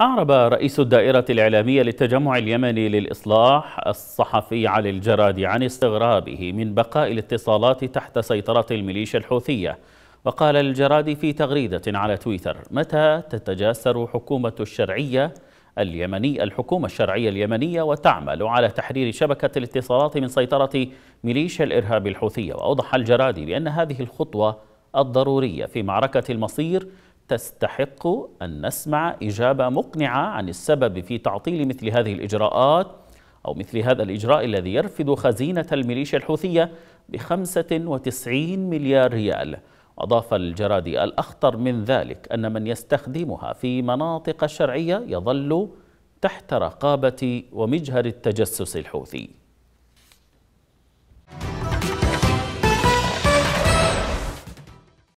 أعرب رئيس الدائرة الإعلامية للتجمع اليمني للإصلاح الصحفي علي الجرادي عن استغرابه من بقاء الاتصالات تحت سيطرة الميليشيا الحوثية وقال الجرادي في تغريدة على تويتر متى تتجاسر حكومة الشرعية اليمني الحكومة الشرعية اليمنية وتعمل على تحرير شبكة الاتصالات من سيطرة ميليشيا الإرهاب الحوثية وأوضح الجرادي بأن هذه الخطوة الضرورية في معركة المصير تستحق أن نسمع إجابة مقنعة عن السبب في تعطيل مثل هذه الإجراءات أو مثل هذا الإجراء الذي يرفد خزينة الميليشيا الحوثية ب 95 مليار ريال أضاف الجرادي الأخطر من ذلك أن من يستخدمها في مناطق الشرعية يظل تحت رقابة ومجهر التجسس الحوثي